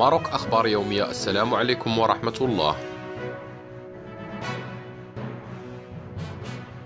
ماروك أخبار يومية السلام عليكم ورحمة الله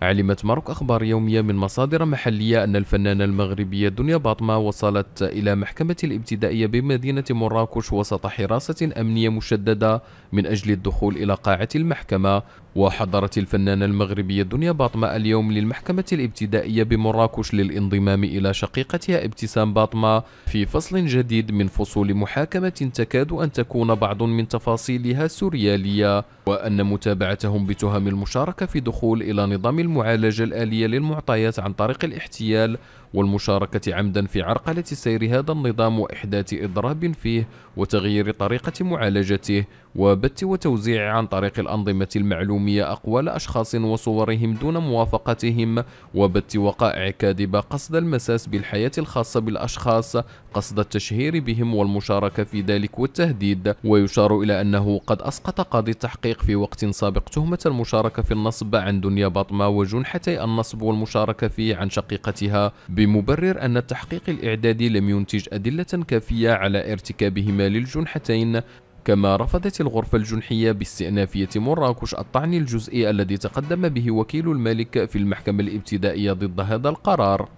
علمت ماروك أخبار يومية من مصادر محلية أن الفنانة المغربية دنيا باطمة وصلت إلى محكمة الابتدائية بمدينة مراكش وسط حراسة أمنية مشددة من أجل الدخول إلى قاعة المحكمة وحضرت الفنانة المغربية دنيا باطمة اليوم للمحكمة الابتدائية بمراكش للانضمام إلى شقيقتها ابتسام باطمة في فصل جديد من فصول محاكمة تكاد أن تكون بعض من تفاصيلها سوريالية وأن متابعتهم بتهم المشاركة في دخول إلى نظام المعالجة الآلية للمعطيات عن طريق الاحتيال والمشاركة عمدا في عرقلة سير هذا النظام وإحداث إضراب فيه وتغيير طريقة معالجته وبت وتوزيع عن طريق الأنظمة المعلومة اليومية أقوال أشخاص وصورهم دون موافقتهم وبت وقائع كاذبة قصد المساس بالحياة الخاصة بالأشخاص قصد التشهير بهم والمشاركة في ذلك والتهديد ويشار إلى أنه قد أسقط قاضي التحقيق في وقت سابق تهمة المشاركة في النصب عن دنيا باطمة وجنحتي النصب والمشاركة فيه عن شقيقتها بمبرر أن التحقيق الإعدادي لم ينتج أدلة كافية على ارتكابهما للجنحتين كما رفضت الغرفة الجنحية باستئنافية مراكش الطعن الجزئي الذي تقدم به وكيل الملك في المحكمة الابتدائية ضد هذا القرار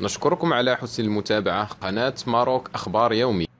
نشكركم على حسن المتابعة قناة ماروك أخبار يومي